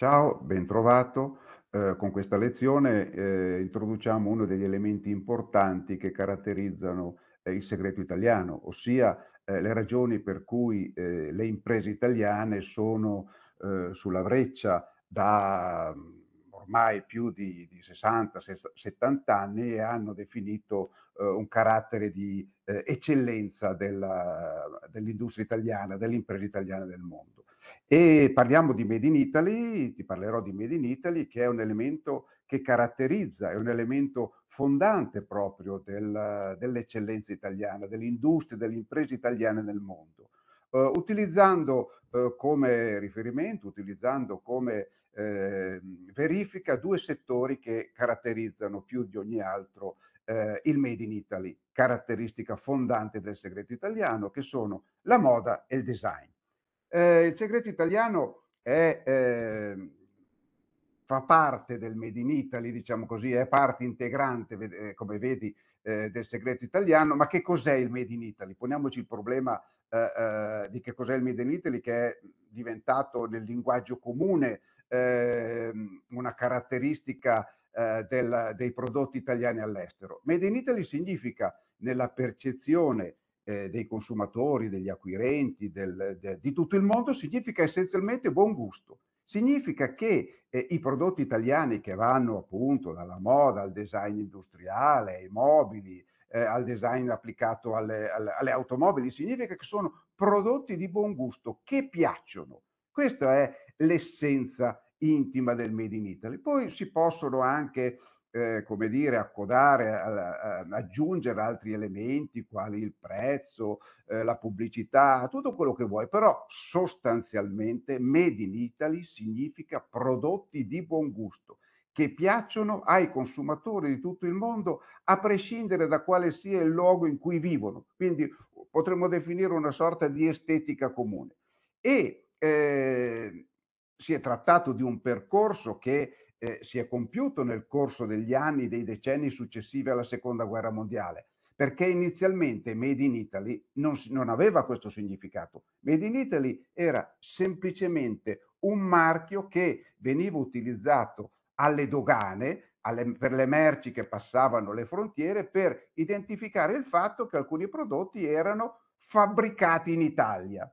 Ciao, ben trovato. Eh, con questa lezione eh, introduciamo uno degli elementi importanti che caratterizzano eh, il segreto italiano, ossia eh, le ragioni per cui eh, le imprese italiane sono eh, sulla breccia da mm, ormai più di, di 60-70 anni e hanno definito un carattere di eccellenza dell'industria italiana, dell'impresa italiana del mondo. E parliamo di Made in Italy, ti parlerò di Made in Italy che è un elemento che caratterizza, è un elemento fondante proprio del, dell'eccellenza italiana, dell'industria, delle imprese italiane nel mondo. Uh, utilizzando uh, come riferimento, utilizzando come eh, verifica due settori che caratterizzano più di ogni altro eh, il Made in Italy, caratteristica fondante del segreto italiano, che sono la moda e il design. Eh, il segreto italiano è, eh, fa parte del Made in Italy, diciamo così, è parte integrante, eh, come vedi, eh, del segreto italiano, ma che cos'è il Made in Italy? Poniamoci il problema eh, eh, di che cos'è il Made in Italy che è diventato nel linguaggio comune ehm, una caratteristica del, dei prodotti italiani all'estero. Made in Italy significa nella percezione eh, dei consumatori, degli acquirenti, del, de, di tutto il mondo, significa essenzialmente buon gusto. Significa che eh, i prodotti italiani che vanno appunto dalla moda al design industriale, ai mobili, eh, al design applicato alle, alle, alle automobili, significa che sono prodotti di buon gusto che piacciono. Questa è l'essenza intima del Made in Italy. Poi si possono anche eh, come dire, accodare, a, a, aggiungere altri elementi quali il prezzo, eh, la pubblicità, tutto quello che vuoi, però sostanzialmente Made in Italy significa prodotti di buon gusto che piacciono ai consumatori di tutto il mondo a prescindere da quale sia il luogo in cui vivono. Quindi potremmo definire una sorta di estetica comune. E eh, si è trattato di un percorso che eh, si è compiuto nel corso degli anni, dei decenni successivi alla seconda guerra mondiale, perché inizialmente Made in Italy non, non aveva questo significato. Made in Italy era semplicemente un marchio che veniva utilizzato alle dogane alle, per le merci che passavano le frontiere per identificare il fatto che alcuni prodotti erano fabbricati in Italia.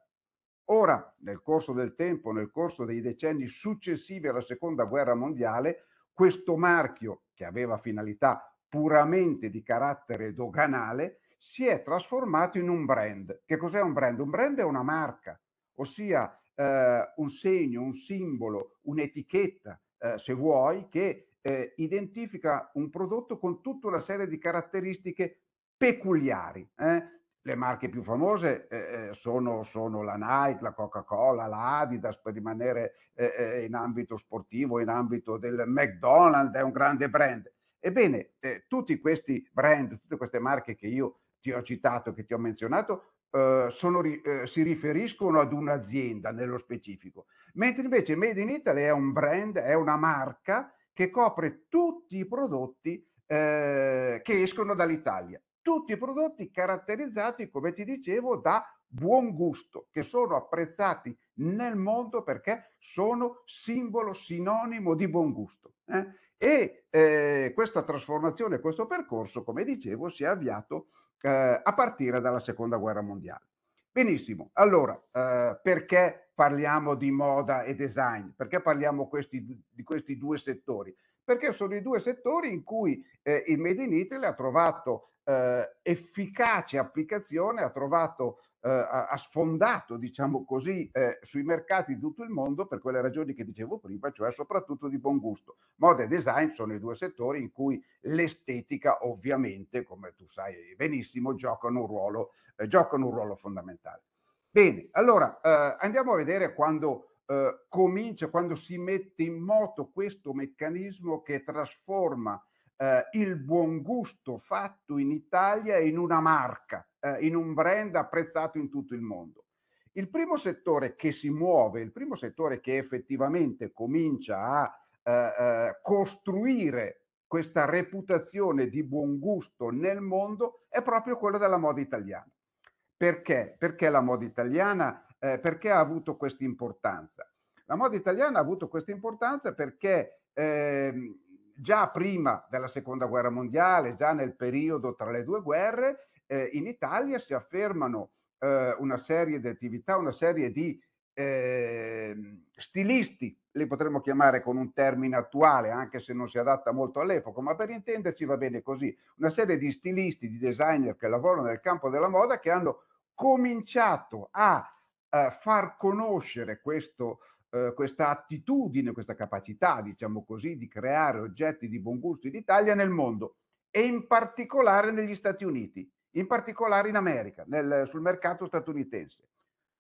Ora, nel corso del tempo, nel corso dei decenni successivi alla Seconda Guerra Mondiale, questo marchio, che aveva finalità puramente di carattere doganale, si è trasformato in un brand. Che cos'è un brand? Un brand è una marca, ossia eh, un segno, un simbolo, un'etichetta, eh, se vuoi, che eh, identifica un prodotto con tutta una serie di caratteristiche peculiari. Eh? le marche più famose eh, eh, sono, sono, la Nike, la Coca-Cola, la Adidas per rimanere eh, eh, in ambito sportivo, in ambito del McDonald's, è un grande brand. Ebbene, eh, tutti questi brand, tutte queste marche che io ti ho citato, che ti ho menzionato, eh, sono, si riferiscono ad un'azienda nello specifico, mentre invece Made in Italy è un brand, è una marca che copre tutti i prodotti che escono dall'Italia tutti i prodotti caratterizzati, come ti dicevo, da buon gusto, che sono apprezzati nel mondo perché sono simbolo, sinonimo di buon gusto. Eh? E eh, questa trasformazione, questo percorso, come dicevo, si è avviato eh, a partire dalla seconda guerra mondiale. Benissimo, allora eh, perché parliamo di moda e design? Perché parliamo questi, di questi due settori? Perché sono i due settori in cui eh, il Made in Italy ha trovato eh, efficace applicazione ha trovato, eh, ha sfondato, diciamo così, eh, sui mercati di tutto il mondo per quelle ragioni che dicevo prima, cioè soprattutto di buon gusto. Moda e design sono i due settori in cui l'estetica, ovviamente, come tu sai benissimo, giocano un ruolo, eh, giocano un ruolo fondamentale. Bene, allora eh, andiamo a vedere quando eh, comincia, quando si mette in moto questo meccanismo che trasforma eh, il buon gusto fatto in Italia in una marca, eh, in un brand apprezzato in tutto il mondo. Il primo settore che si muove, il primo settore che effettivamente comincia a eh, eh costruire questa reputazione di buon gusto nel mondo è proprio quello della moda italiana. Perché? Perché la moda italiana eh, perché ha avuto questa importanza? La moda italiana ha avuto questa importanza perché ehm, già prima della seconda guerra mondiale, già nel periodo tra le due guerre, eh, in Italia si affermano eh, una serie di attività, una serie di eh, stilisti, li potremmo chiamare con un termine attuale, anche se non si adatta molto all'epoca, ma per intenderci va bene così, una serie di stilisti, di designer che lavorano nel campo della moda che hanno cominciato a eh, far conoscere questo eh, questa attitudine, questa capacità, diciamo così, di creare oggetti di buon gusto in Italia nel mondo e in particolare negli Stati Uniti, in particolare in America, nel, sul mercato statunitense.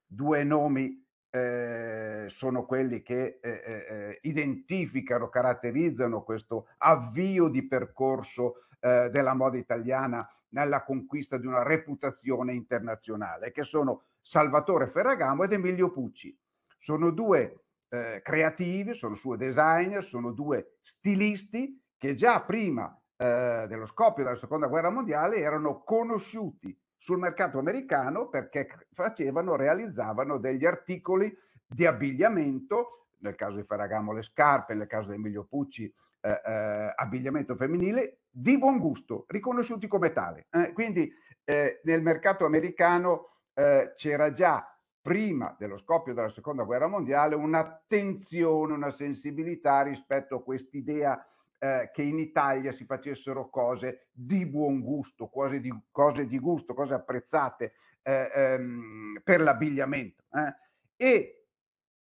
Due nomi eh, sono quelli che eh, eh, eh identificano, caratterizzano questo avvio di percorso della moda italiana nella conquista di una reputazione internazionale, che sono Salvatore Ferragamo ed Emilio Pucci. Sono due eh, creativi, sono due designer, sono due stilisti che già prima eh, dello scoppio della seconda guerra mondiale erano conosciuti sul mercato americano perché facevano, realizzavano degli articoli di abbigliamento, nel caso di Ferragamo le scarpe, nel caso di Emilio Pucci eh, eh, abbigliamento femminile, di buon gusto, riconosciuti come tale. Eh, quindi eh, nel mercato americano eh, c'era già prima dello scoppio della seconda guerra mondiale un'attenzione, una sensibilità rispetto a quest'idea eh, che in Italia si facessero cose di buon gusto, cose di, cose di gusto, cose apprezzate eh, ehm, per l'abbigliamento. Eh. E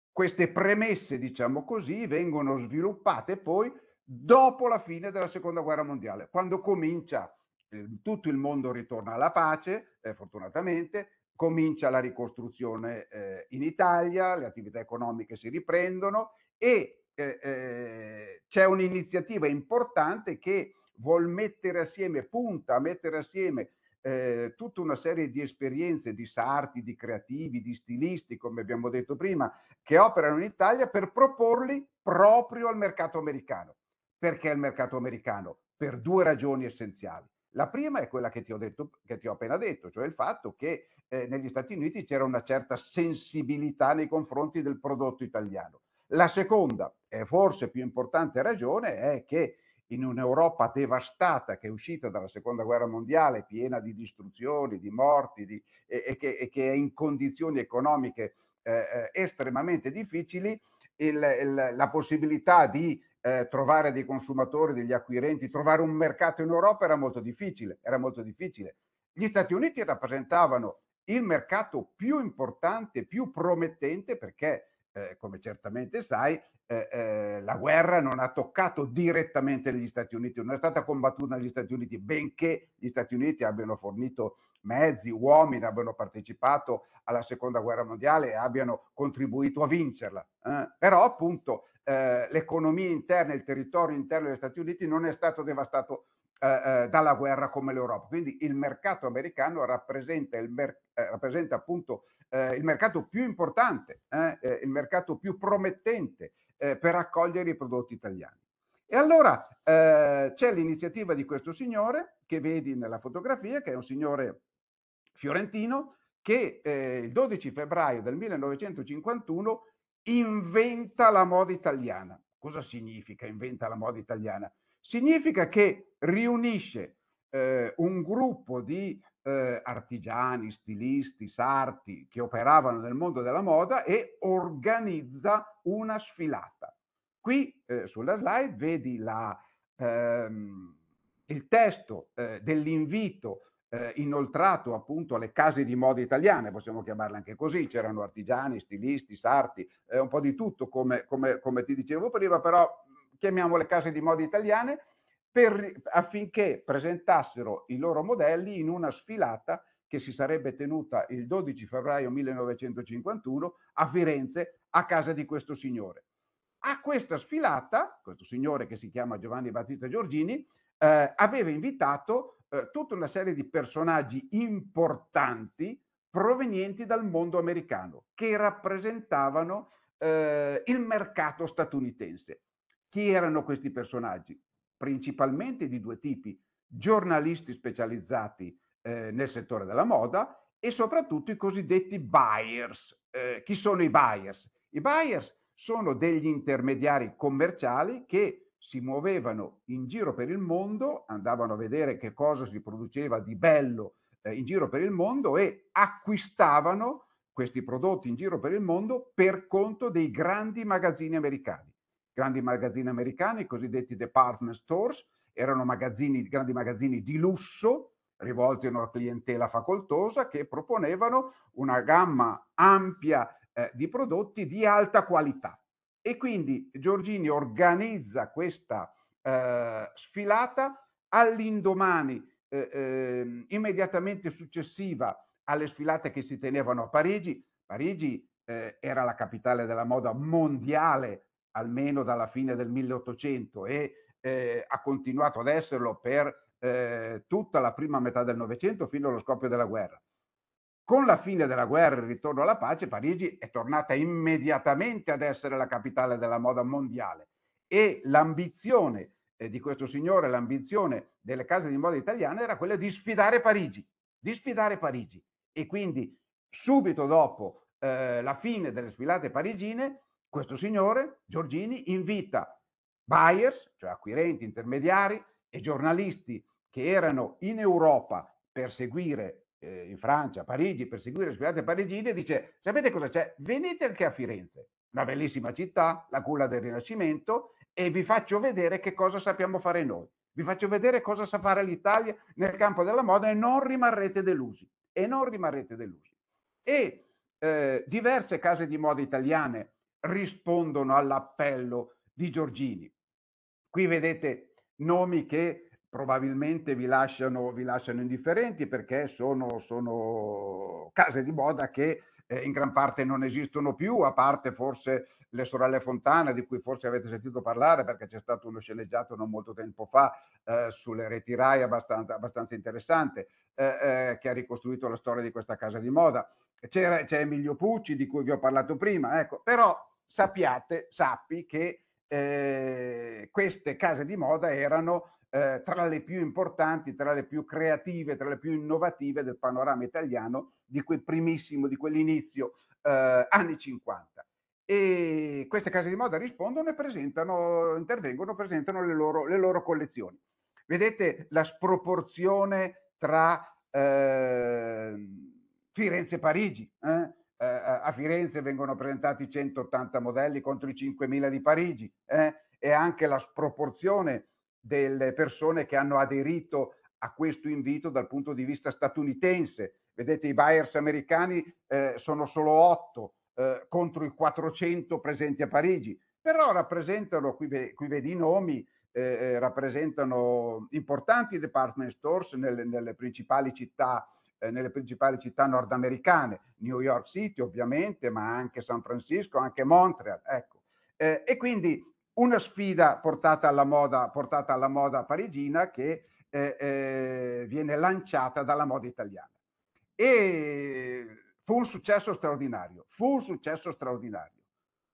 queste premesse, diciamo così, vengono sviluppate poi dopo la fine della seconda guerra mondiale, quando comincia eh, tutto il mondo ritorna alla pace, eh, fortunatamente, comincia la ricostruzione eh, in Italia, le attività economiche si riprendono e eh, eh, c'è un'iniziativa importante che vuol mettere assieme, punta a mettere assieme eh, tutta una serie di esperienze di sarti, di creativi, di stilisti, come abbiamo detto prima, che operano in Italia per proporli proprio al mercato americano. Perché al mercato americano? Per due ragioni essenziali. La prima è quella che ti ho, detto, che ti ho appena detto, cioè il fatto che eh, negli Stati Uniti c'era una certa sensibilità nei confronti del prodotto italiano. La seconda e forse più importante ragione è che in un'Europa devastata che è uscita dalla seconda guerra mondiale, piena di distruzioni, di morti di, e, e, che, e, che, è in condizioni economiche eh, eh estremamente difficili, il, il, la possibilità di eh, trovare dei consumatori, degli acquirenti, trovare un mercato in Europa era molto difficile, era molto difficile. Gli Stati Uniti rappresentavano il mercato più importante, più promettente, perché, eh, come certamente sai, eh, eh, la guerra non ha toccato direttamente gli Stati Uniti, non è stata combattuta negli Stati Uniti, benché gli Stati Uniti abbiano fornito mezzi, uomini, abbiano partecipato alla seconda guerra mondiale e abbiano contribuito a vincerla. Eh? Però appunto eh, l'economia interna, il territorio interno degli Stati Uniti non è stato devastato eh, eh dalla guerra come l'Europa. Quindi il mercato americano rappresenta, il mer- eh, rappresenta appunto il mercato più importante, il mercato più promettente per accogliere i prodotti italiani. E allora eh, c'è l'iniziativa di questo signore che vedi nella fotografia, che è un signore fiorentino, che eh, il 12 febbraio del 1951 inventa la moda italiana. Cosa significa inventa la moda italiana? Significa che riunisce eh, un gruppo di eh, artigiani, stilisti, sarti che operavano nel mondo della moda e organizza una sfilata. Qui eh, sulla slide vedi la, ehm, il testo eh, dell'invito eh, inoltrato appunto alle case di moda italiane, possiamo chiamarle anche così, c'erano artigiani, stilisti, sarti, eh, un po' di tutto come, come, come, ti dicevo prima, però chiamiamole case di moda italiane per, affinché presentassero i loro modelli in una sfilata che si sarebbe tenuta il 12 febbraio 1951 a Firenze a casa di questo signore. A questa sfilata, questo signore che si chiama Giovanni Battista Giorgini, eh, aveva invitato eh, tutta una serie di personaggi importanti provenienti dal mondo americano che rappresentavano eh, il mercato statunitense. Chi erano questi personaggi? Principalmente di due tipi, giornalisti specializzati eh, nel settore della moda e soprattutto i cosiddetti buyers. Eh, chi sono i buyers? I buyers sono degli intermediari commerciali che si muovevano in giro per il mondo, andavano a vedere che cosa si produceva di bello eh, in giro per il mondo e acquistavano questi prodotti in giro per il mondo per conto dei grandi magazzini americani. Grandi magazzini americani, i cosiddetti department stores, erano magazzini, grandi magazzini di lusso rivolti a una clientela facoltosa che proponevano una gamma ampia eh, di prodotti di alta qualità. E quindi Giorgini organizza questa eh, sfilata all'indomani, eh, eh, immediatamente successiva alle sfilate che si tenevano a Parigi. Parigi eh, era la capitale della moda mondiale, almeno dalla fine del 1800 e eh, ha continuato ad esserlo per eh, tutta la prima metà del Novecento fino allo scoppio della guerra. Con la fine della guerra e il ritorno alla pace, Parigi è tornata immediatamente ad essere la capitale della moda mondiale e l'ambizione eh, di questo signore, l'ambizione delle case di moda italiane era quella di sfidare Parigi, di sfidare Parigi. E quindi subito dopo eh, la fine delle sfilate parigine, questo signore, Giorgini, invita buyers, cioè acquirenti, intermediari e giornalisti che erano in Europa per seguire eh, in Francia, a Parigi, per seguire le sfilate parigine, dice, sapete cosa c'è? Venite anche a Firenze, una bellissima città, la culla del Rinascimento, e vi faccio vedere che cosa sappiamo fare noi. Vi faccio vedere cosa sa fare l'Italia nel campo della moda e non rimarrete delusi. E non rimarrete delusi. E eh, diverse case di moda italiane rispondono all'appello di Giorgini. Qui vedete nomi che probabilmente vi lasciano, vi lasciano indifferenti perché sono, sono case di moda che eh, in gran parte non esistono più, a parte forse le sorelle Fontana, di cui forse avete sentito parlare perché c'è stato uno sceneggiato non molto tempo fa eh, sulle reti RAI abbastanza, abbastanza interessante, eh, eh che ha ricostruito la storia di questa casa di moda. C'era, c'è Emilio Pucci di cui vi ho parlato prima, ecco, però sappiate, sappi che eh, queste case di moda erano eh, tra le più importanti, tra le più creative, tra le più innovative del panorama italiano di quel primissimo, di quell'inizio eh, anni 50. E queste case di moda rispondono e presentano, intervengono, presentano le loro, le loro collezioni. Vedete la sproporzione tra eh, Firenze e Parigi. Eh? eh a Firenze vengono presentati 180 modelli contro i 5.000 di Parigi eh? e anche la sproporzione delle persone che hanno aderito a questo invito dal punto di vista statunitense. Vedete, i buyers americani eh, sono solo 8 eh, contro i 400 presenti a Parigi, però rappresentano, qui, ve, qui vedi i nomi, eh, eh rappresentano importanti department stores nelle, nelle principali città eh, nelle principali città nordamericane, New York City ovviamente, ma anche San Francisco, anche Montreal. Ecco. Eh, e quindi una sfida portata alla moda, portata alla moda parigina che eh, eh, viene lanciata dalla moda italiana. E fu un successo straordinario, fu un successo straordinario,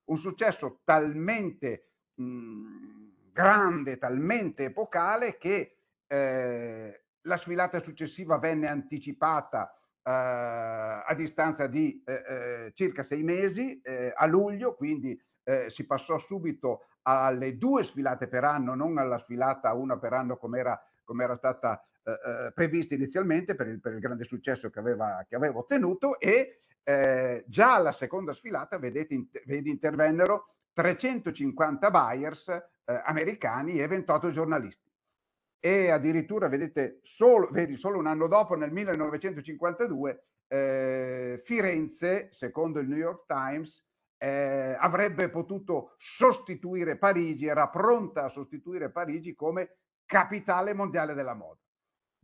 un successo talmente mh, grande, talmente epocale che eh, la sfilata successiva venne anticipata eh, a distanza di eh, eh, circa sei mesi, a luglio, quindi eh, si passò subito alle due sfilate per anno, non alla sfilata una per anno come era, come era stata eh, eh, prevista inizialmente per il, per il, grande successo che aveva, che aveva ottenuto e eh, già alla seconda sfilata vedete, inter- vedi, intervennero 350 buyers eh, americani e 28 giornalisti. E addirittura, vedete, solo, vedi, solo un anno dopo, nel 1952, eh, Firenze, secondo il New York Times, eh, avrebbe potuto sostituire Parigi, era pronta a sostituire Parigi come capitale mondiale della moda.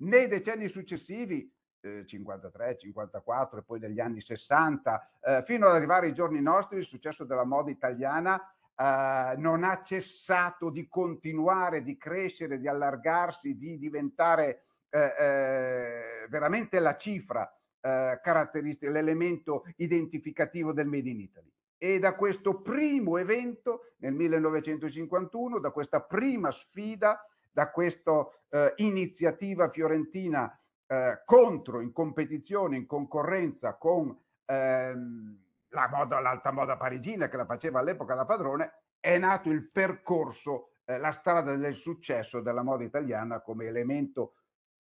Nei decenni successivi, eh, 53, 54 e poi negli anni 60, eh, fino ad arrivare ai giorni nostri, il successo della moda italiana Uh, non ha cessato di continuare, di crescere, di allargarsi, di diventare uh, uh, veramente la cifra caratteristica, l'elemento identificativo del Made in Italy. E da questo primo evento nel 1951, da questa prima sfida, da questa eh, iniziativa fiorentina eh, contro, in competizione, in concorrenza con ehm, la moda, l'alta moda parigina che la faceva all'epoca da padrone, è nato il percorso, eh, la strada del successo della moda italiana come elemento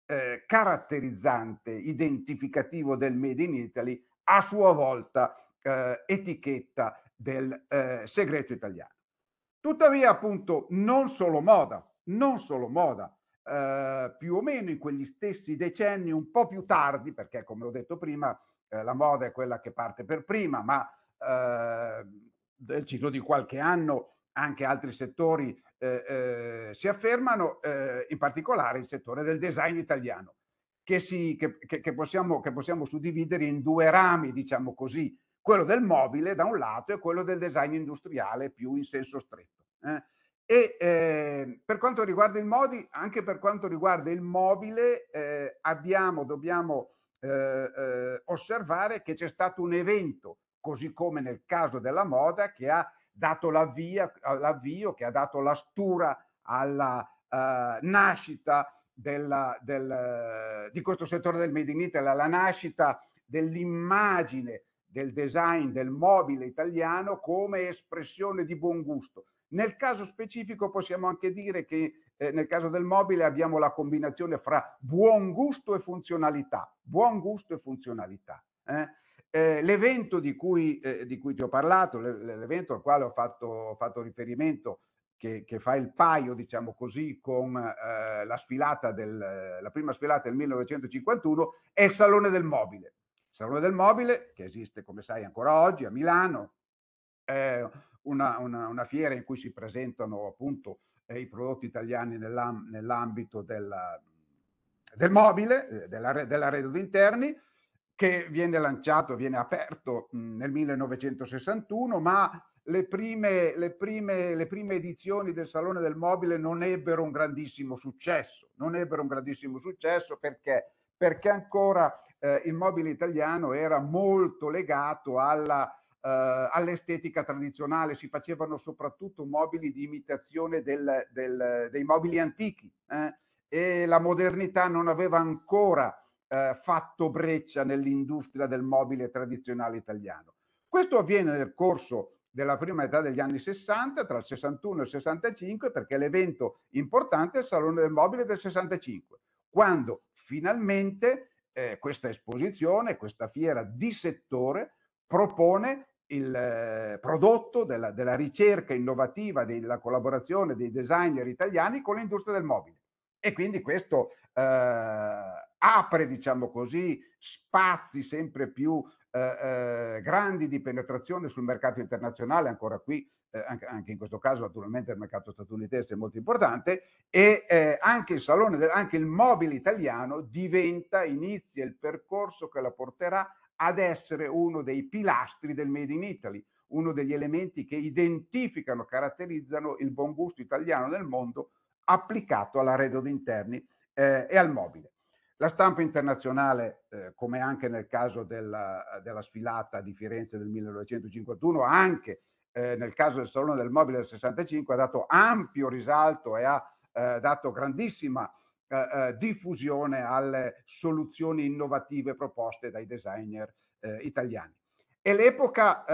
eh, caratterizzante, identificativo del Made in Italy, a sua volta eh, etichetta del eh, segreto italiano. Tuttavia, appunto, non solo moda, non solo moda, eh, più o meno in quegli stessi decenni, un po' più tardi, perché come ho detto prima, eh, la moda è quella che parte per prima, ma eh, ciclo di qualche anno anche altri settori eh, eh, si affermano, in particolare il settore del design italiano. Che, si, che, che, possiamo, che, possiamo, suddividere in due rami, diciamo così, quello del mobile da un lato e quello del design industriale più in senso stretto. Eh. E eh, per quanto riguarda il modi, anche per quanto riguarda il mobile, eh, abbiamo, dobbiamo eh, eh, osservare che c'è stato un evento, così come nel caso della moda, che ha dato l'avvio, che ha dato la stura alla eh, nascita della, del, di questo settore del Made in Italy, alla nascita dell'immagine del design del mobile italiano come espressione di buon gusto. Nel caso specifico possiamo anche dire che eh, nel caso del mobile abbiamo la combinazione fra buon gusto e funzionalità. Buon gusto e funzionalità. Eh? Eh, l'evento di cui, eh, di cui, ti ho parlato, l'evento al quale ho fatto, ho fatto riferimento, che, che, fa il paio, diciamo così, con eh, la, sfilata del, la prima sfilata del 1951, è il Salone del Mobile. Salone del Mobile, che esiste come sai ancora oggi a Milano, è una, una, una, fiera in cui si presentano appunto eh, i prodotti italiani nell'am, nell'ambito della, del mobile, eh, della, dell'arredo interni, che viene lanciato, viene aperto mh, mm, nel 1961, ma le prime, le, prime, le prime, edizioni del Salone del Mobile non ebbero un grandissimo successo, non ebbero un grandissimo successo perché perché ancora eh, il mobile italiano era molto legato alla, eh, all'estetica tradizionale, si facevano soprattutto mobili di imitazione del, del, dei mobili antichi eh? e la modernità non aveva ancora eh, fatto breccia nell'industria del mobile tradizionale italiano. Questo avviene nel corso della prima metà degli anni 60, tra il 61 e il 65, perché l'evento importante è il Salone del Mobile del 65, quando finalmente eh, questa esposizione, questa fiera di settore propone il eh, prodotto della, della, ricerca innovativa, della collaborazione dei designer italiani con l'industria del mobile. E quindi questo eh, apre, diciamo così, spazi sempre più eh, eh, grandi di penetrazione sul mercato internazionale. Ancora qui eh, anche, anche, in questo caso naturalmente il mercato statunitense è molto importante, e eh, anche, il salone del, anche il mobile italiano diventa, inizia il percorso che la porterà ad essere uno dei pilastri del Made in Italy, uno degli elementi che identificano, caratterizzano il buon gusto italiano nel mondo applicato all'arredo di interni eh, e al mobile. La stampa internazionale, eh, come anche nel caso della, della, sfilata di Firenze del 1951, anche eh, nel caso del Salone del Mobile del 65 ha dato ampio risalto e ha eh, dato grandissima eh, eh diffusione alle soluzioni innovative proposte dai designer eh, italiani. È l'epoca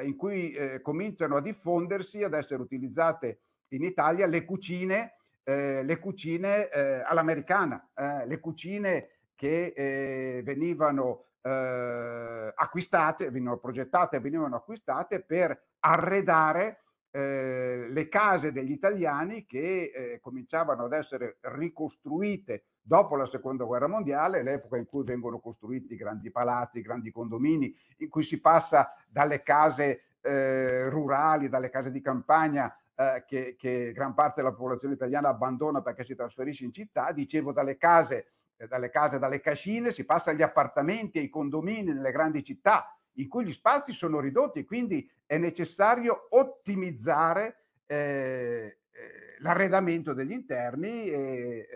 eh, in cui cominciano a diffondersi, ad essere utilizzate in Italia, le cucine, le cucine all'americana, le cucine che venivano acquistate, venivano progettate, venivano acquistate per arredare eh, le case degli italiani che eh, cominciavano ad essere ricostruite dopo la seconda guerra mondiale, l'epoca in cui vengono costruiti grandi palazzi, grandi condomini, in cui si passa dalle case eh, rurali, dalle case di campagna eh, che, che, gran parte della popolazione italiana abbandona perché si trasferisce in città, dicevo dalle case, eh, dalle case, dalle cascine, si passa agli appartamenti, ai condomini nelle grandi città in cui gli spazi sono ridotti e quindi è necessario ottimizzare eh, eh l'arredamento degli interni e, eh, eh,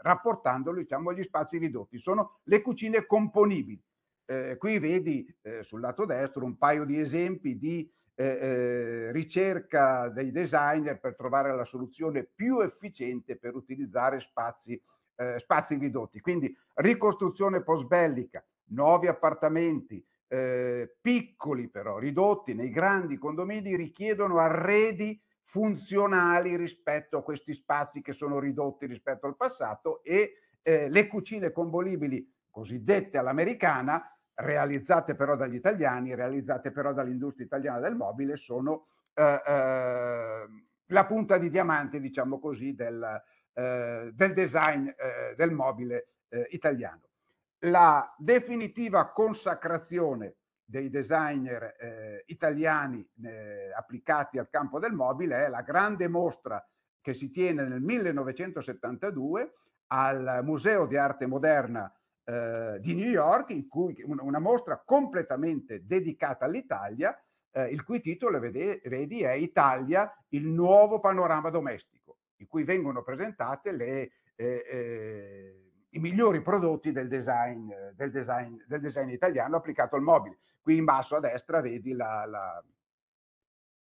rapportandolo diciamo, agli spazi ridotti. Sono le cucine componibili. Eh, qui vedi eh, sul lato destro un paio di esempi di eh, ricerca dei designer per trovare la soluzione più efficiente per utilizzare spazi, spazi ridotti. Quindi ricostruzione post bellica, nuovi appartamenti, eh, piccoli però, ridotti nei grandi condomini, richiedono arredi funzionali rispetto a questi spazi che sono ridotti rispetto al passato e eh, le cucine convolibili cosiddette all'americana, realizzate però dagli italiani, realizzate però dall'industria italiana del mobile, sono eh, eh, la punta di diamante, diciamo così, del, eh, del design eh, del mobile eh, italiano la definitiva consacrazione dei designer eh, italiani eh, applicati al campo del mobile è la grande mostra che si tiene nel 1972 al Museo di Arte Moderna eh, di New York, in cui una mostra completamente dedicata all'Italia, eh, il cui titolo vede, vedi è Italia, il nuovo panorama domestico, in cui vengono presentate le eh, eh i migliori prodotti del design, del design, del design italiano applicato al mobile. Qui in basso a destra vedi la, la,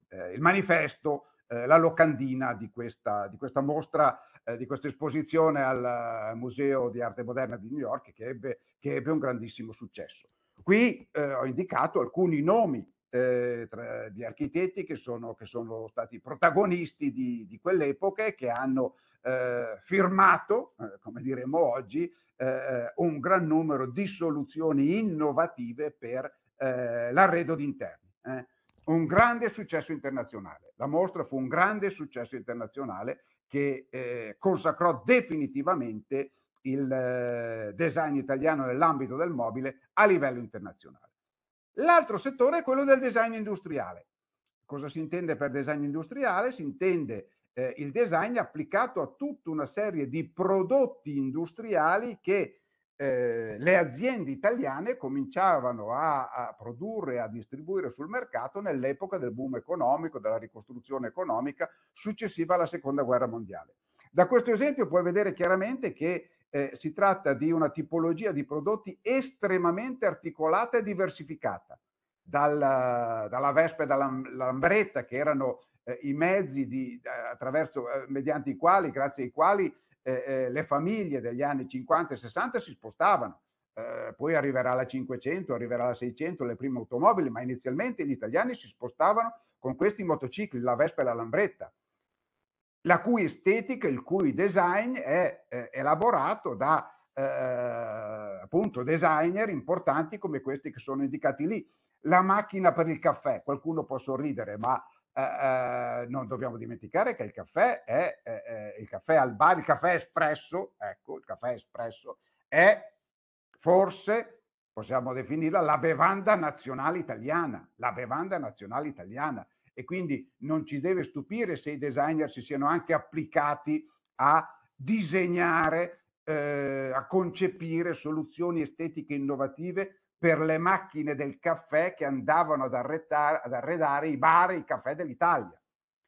eh, il manifesto, eh, la locandina di questa, di questa mostra, eh, di questa esposizione al eh, Museo di Arte Moderna di New York che ebbe, che ebbe un grandissimo successo. Qui eh, ho indicato alcuni nomi eh, tra, di architetti che sono, che sono, stati protagonisti di, di quell'epoca e che hanno eh, firmato, eh, come diremo oggi, eh, un gran numero di soluzioni innovative per eh, l'arredo di interni. Eh. Un grande successo internazionale. La mostra fu un grande successo internazionale che eh, consacrò definitivamente il design italiano nell'ambito del mobile a livello internazionale. L'altro settore è quello del design industriale. Cosa si intende per design industriale? Si intende eh, il design applicato a tutta una serie di prodotti industriali che eh, le aziende italiane cominciavano a, a produrre e a distribuire sul mercato nell'epoca del boom economico, della ricostruzione economica successiva alla seconda guerra mondiale. Da questo esempio puoi vedere chiaramente che eh, si tratta di una tipologia di prodotti estremamente articolata e diversificata, dal, dalla Vespa e dalla Lambretta, che erano eh, i mezzi di, eh, attraverso, eh, mediante i quali, grazie ai quali eh, eh le famiglie degli anni 50 e 60 si spostavano. poi arriverà la 500, arriverà la 600, le prime automobili, ma inizialmente gli italiani si spostavano con questi motocicli, la Vespa e la Lambretta, la cui estetica, il cui design è elaborato da appunto designer importanti come questi che sono indicati lì. La macchina per il caffè, qualcuno può sorridere, ma eh, eh, non dobbiamo dimenticare che il caffè è eh, eh, il caffè al bar, il caffè espresso, ecco, il caffè espresso è forse possiamo definirla la bevanda nazionale italiana, la bevanda nazionale italiana e quindi non ci deve stupire se i designer si siano anche applicati a disegnare, eh, a concepire soluzioni estetiche innovative per le macchine del caffè che andavano ad, arredare, ad arredare i bar e i caffè dell'Italia.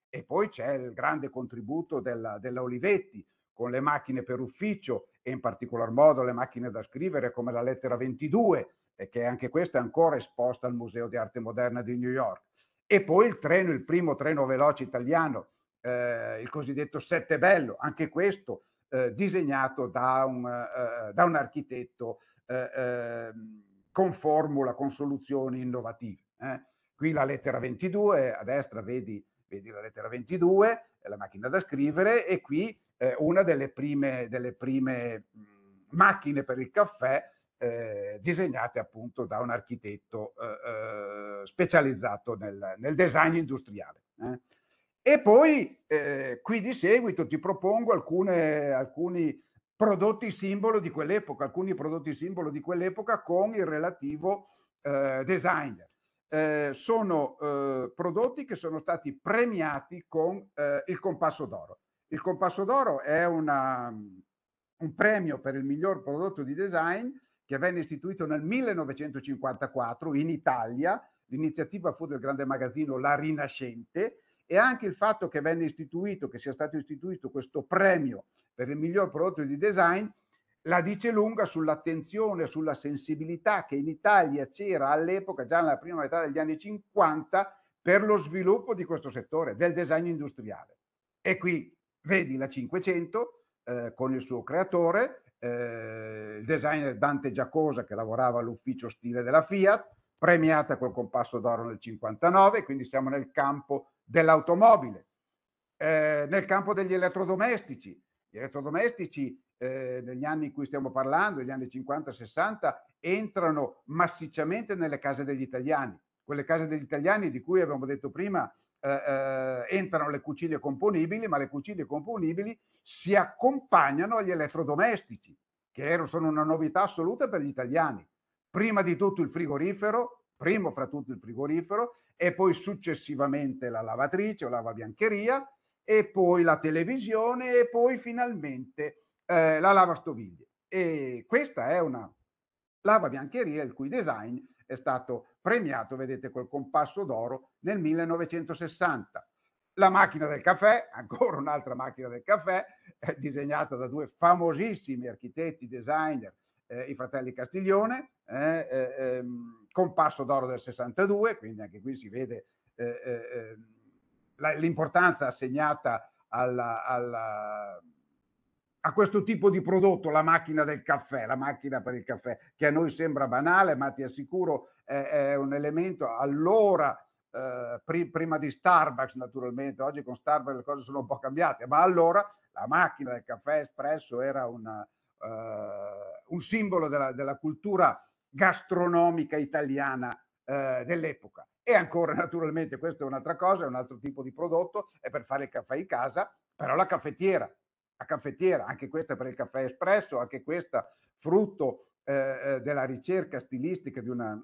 E poi c'è il grande contributo della, della Olivetti con le macchine per ufficio e in particolar modo le macchine da scrivere come la lettera 22, che anche questa è ancora esposta al Museo di Arte Moderna di New York. E poi il treno, il primo treno veloce italiano, eh, il cosiddetto Sette Bello, anche questo eh, disegnato da un, eh, eh da un architetto eh, ehm, con formula, con soluzioni innovative. Eh? Qui la lettera 22, a destra vedi, vedi, la lettera 22, è la macchina da scrivere, e qui eh, una delle prime, delle prime macchine per il caffè eh, disegnate appunto da un architetto eh, eh, specializzato nel, nel, design industriale. Eh. E poi qui di seguito ti propongo alcune, alcuni prodotti simbolo di quell'epoca, alcuni prodotti simbolo di quell'epoca con il relativo eh, design. Eh, sono eh, prodotti che sono stati premiati con eh, il compasso d'oro. Il compasso d'oro è una, un premio per il miglior prodotto di design che venne istituito nel 1954 in Italia. L'iniziativa fu del grande magazzino La Rinascente e anche il fatto che venne istituito, che sia stato istituito questo premio per il miglior prodotto di design, la dice lunga sull'attenzione, sulla sensibilità che in Italia c'era all'epoca, già nella prima metà degli anni 50, per lo sviluppo di questo settore, del design industriale. E qui vedi la 500 eh, con il suo creatore, eh, il designer Dante Giacosa che lavorava all'ufficio stile della Fiat, premiata col compasso d'oro nel 59, quindi siamo nel campo dell'automobile, eh, nel campo degli elettrodomestici, gli elettrodomestici eh, negli anni in cui stiamo parlando, negli anni 50-60, entrano massicciamente nelle case degli italiani. Quelle case degli italiani di cui abbiamo detto prima eh, eh, entrano le cucine componibili, ma le cucine componibili si accompagnano agli elettrodomestici, che sono una novità assoluta per gli italiani. Prima di tutto il frigorifero, primo fra tutto il frigorifero, e poi successivamente la lavatrice o lavabiancheria, e poi la televisione e poi finalmente eh, la lavastoviglie. E questa è una lavabiancheria il cui design è stato premiato, vedete, col compasso d'oro nel 1960. La macchina del caffè, ancora un'altra macchina del caffè, eh, disegnata da due famosissimi architetti, designer, eh, i fratelli Castiglione, eh, eh ehm, compasso d'oro del 62, quindi anche qui si vede Eh, eh ehm, l'importanza assegnata alla, alla, a questo tipo di prodotto, la macchina del caffè, la macchina per il caffè, che a noi sembra banale, ma ti assicuro è, è un elemento allora. Eh, pri, prima di Starbucks naturalmente, oggi con Starbucks le cose sono un po' cambiate, ma allora la macchina del caffè espresso era una, eh, un simbolo della, della cultura gastronomica italiana eh, dell'epoca. E ancora, naturalmente, questa è un'altra cosa, è un altro tipo di prodotto, è per fare il caffè in casa, però la caffettiera, la caffettiera, anche questa per il caffè espresso, anche questa frutto eh, eh, della ricerca stilistica di una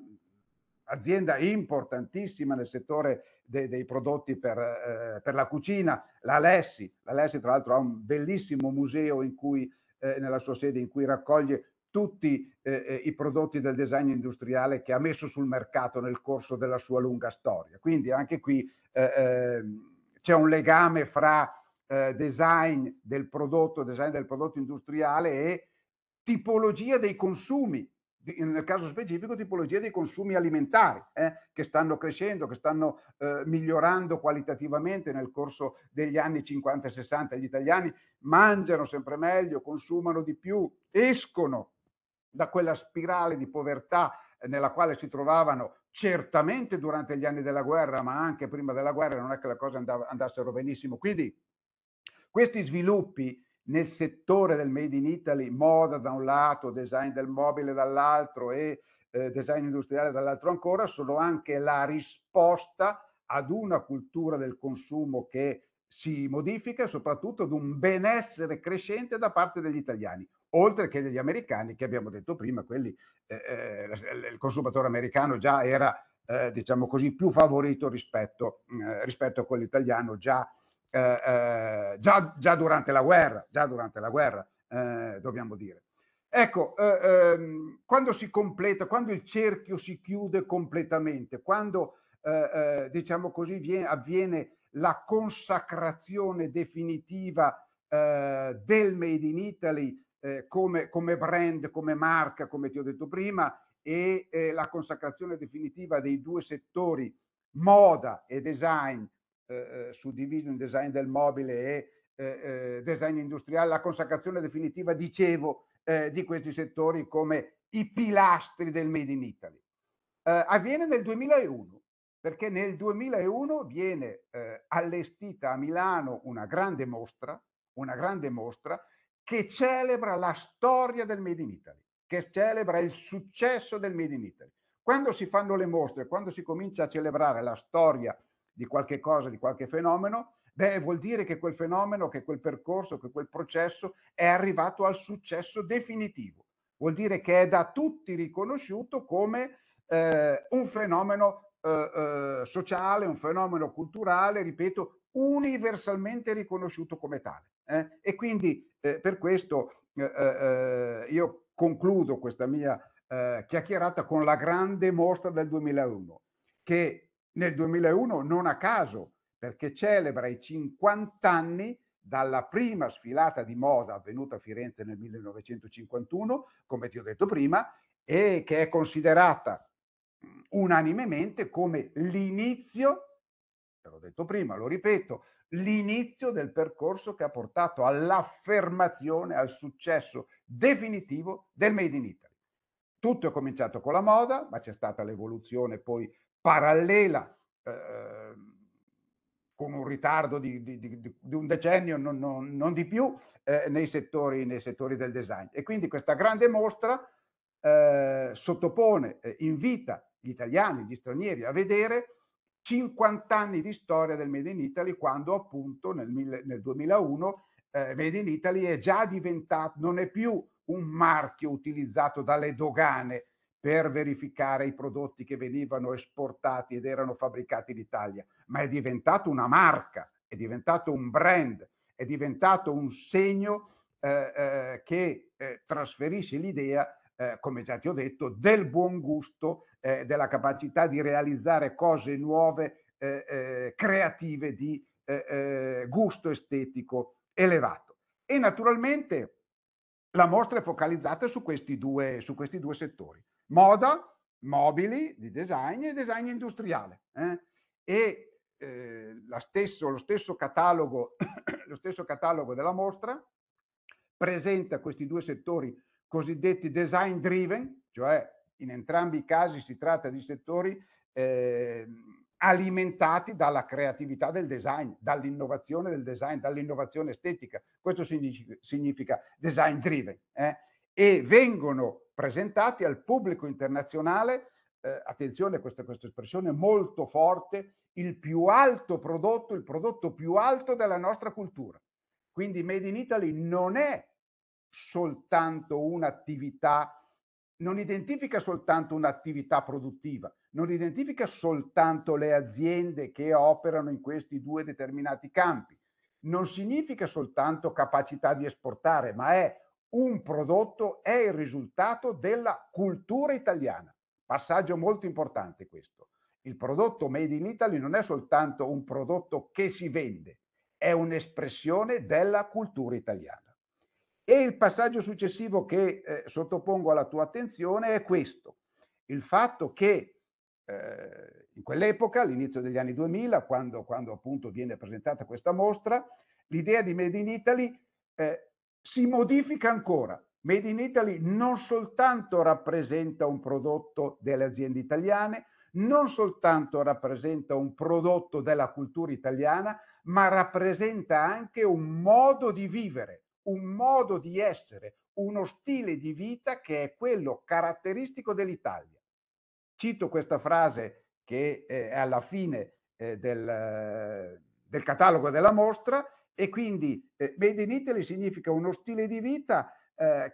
azienda importantissima nel settore de, dei prodotti per, eh, per, la cucina, la Lessi. La Lessi tra l'altro ha un bellissimo museo in cui, eh, nella sua sede in cui raccoglie tutti eh, eh, i prodotti del design industriale che ha messo sul mercato nel corso della sua lunga storia. Quindi anche qui eh, ehm, c'è un legame fra eh, design del prodotto, design del prodotto industriale e tipologia dei consumi nel caso specifico tipologia dei consumi alimentari eh, che stanno crescendo, che stanno eh, migliorando qualitativamente nel corso degli anni 50 e 60. Gli italiani mangiano sempre meglio, consumano di più, escono da quella spirale di povertà eh, nella quale si trovavano certamente durante gli anni della guerra, ma anche prima della guerra, non è che le cose andav- andassero benissimo. Quindi questi sviluppi nel settore del Made in Italy, moda da un lato, design del mobile dall'altro e eh, design industriale dall'altro ancora, sono anche la risposta ad una cultura del consumo che si modifica, soprattutto ad un benessere crescente da parte degli italiani oltre che degli americani, che abbiamo detto prima, quelli, eh, eh il consumatore americano già era, eh, diciamo così, più favorito rispetto, mm, eh, rispetto a quello italiano già, eh, eh, già, già, durante la guerra, già durante la guerra, dobbiamo dire. Ecco, ehm, quando si completa, quando il cerchio si chiude completamente, quando, diciamo così, viene, avviene la consacrazione definitiva del Made in Italy eh, come, come, brand, come marca, come ti ho detto prima, e eh, la consacrazione definitiva dei due settori moda e design, eh, eh suddiviso in design del mobile e eh, design industriale, la consacrazione definitiva, dicevo, di questi settori come i pilastri del Made in Italy. avviene nel 2001 perché nel 2001 viene eh, allestita a Milano una grande mostra, una grande mostra che celebra la storia del Made in Italy, che celebra il successo del Made in Italy. Quando si fanno le mostre, quando si comincia a celebrare la storia di qualche cosa, di qualche fenomeno, beh, vuol dire che quel fenomeno, che quel percorso, che quel processo è arrivato al successo definitivo. Vuol dire che è da tutti riconosciuto come eh, un fenomeno eh, eh, sociale, un fenomeno culturale, ripeto, universalmente riconosciuto come tale. Eh? E quindi eh, per questo eh, eh, eh io concludo questa mia eh, chiacchierata con la grande mostra del 2001, che nel 2001 non a caso, perché celebra i 50 anni dalla prima sfilata di moda avvenuta a Firenze nel 1951, come ti ho detto prima, e che è considerata mm, unanimemente come l'inizio, te l'ho detto prima, lo ripeto, l'inizio del percorso che ha portato all'affermazione, al successo definitivo del Made in Italy. Tutto è cominciato con la moda, ma c'è stata l'evoluzione poi parallela, eh, con un ritardo di, di, di, di un decennio, non, non, non di più, eh, nei, settori, nei, settori, del design. E quindi questa grande mostra eh, sottopone, eh, invita gli italiani, gli stranieri a vedere 50 anni di storia del Made in Italy quando appunto nel, nel 2001 eh, Made in Italy è già diventato, non è più un marchio utilizzato dalle dogane per verificare i prodotti che venivano esportati ed erano fabbricati in Italia, ma è diventato una marca, è diventato un brand, è diventato un segno eh, eh, che eh, trasferisce l'idea eh, come già ti ho detto, del buon gusto, eh, della capacità di realizzare cose nuove, eh, eh creative, di eh, eh, gusto estetico elevato. E naturalmente la mostra è focalizzata su questi due, su questi due settori, moda, mobili di design e design industriale. E la stesso, lo, stesso catalogo, lo stesso catalogo della mostra presenta questi due settori cosiddetti design driven, cioè in entrambi i casi si tratta di settori eh, alimentati dalla creatività del design, dall'innovazione del design, dall'innovazione estetica. Questo significa design driven. Eh? E vengono presentati al pubblico internazionale, eh, attenzione questa, questa espressione molto forte, il più alto prodotto, il prodotto più alto della nostra cultura. Quindi Made in Italy non è soltanto un'attività, non identifica soltanto un'attività produttiva, non identifica soltanto le aziende che operano in questi due determinati campi, non significa soltanto capacità di esportare, ma è un prodotto, è il risultato della cultura italiana. Passaggio molto importante questo. Il prodotto Made in Italy non è soltanto un prodotto che si vende, è un'espressione della cultura italiana. E il passaggio successivo che eh, sottopongo alla tua attenzione è questo, il fatto che eh, in quell'epoca, all'inizio degli anni 2000, quando, quando, appunto viene presentata questa mostra, l'idea di Made in Italy eh, si modifica ancora. Made in Italy non soltanto rappresenta un prodotto delle aziende italiane, non soltanto rappresenta un prodotto della cultura italiana, ma rappresenta anche un modo di vivere un modo di essere, uno stile di vita che è quello caratteristico dell'Italia. Cito questa frase che eh, è alla fine eh, del, del catalogo della mostra e quindi eh, Made in Italy significa uno stile di vita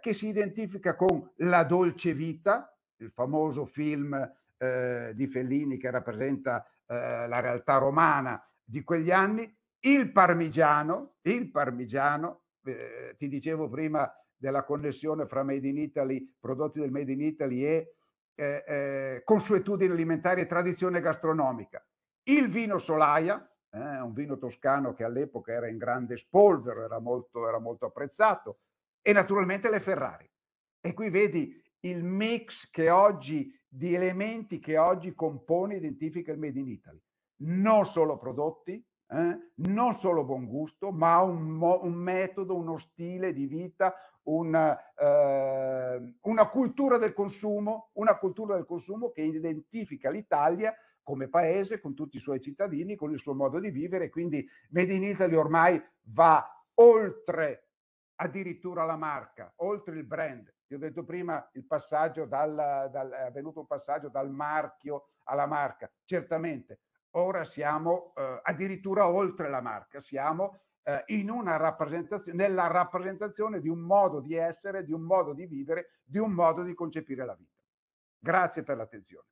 che si identifica con La dolce vita, il famoso film di Fellini che rappresenta la realtà romana di quegli anni, il parmigiano, il parmigiano eh, ti dicevo prima della connessione fra Made in Italy, prodotti del Made in Italy e eh, eh, consuetudini alimentari e tradizione gastronomica. Il vino Solaia, eh, un vino toscano che all'epoca era in grande spolvero, era molto, era molto apprezzato, e naturalmente le Ferrari. E qui vedi il mix che oggi, di elementi che oggi compone e identifica il Made in Italy. Non solo prodotti, eh, non solo buon gusto, ma un, mo- un, metodo, uno stile di vita, una, eh, una, cultura del consumo, una cultura del consumo che identifica l'Italia come paese, con tutti i suoi cittadini, con il suo modo di vivere. Quindi Made in Italy ormai va oltre addirittura la marca, oltre il brand. Ti ho detto prima il passaggio dal, dal, è avvenuto un passaggio dal marchio alla marca. Certamente Ora siamo eh, addirittura oltre la marca, siamo eh, rappresentazio- nella rappresentazione di un modo di essere, di un modo di vivere, di un modo di concepire la vita. Grazie per l'attenzione.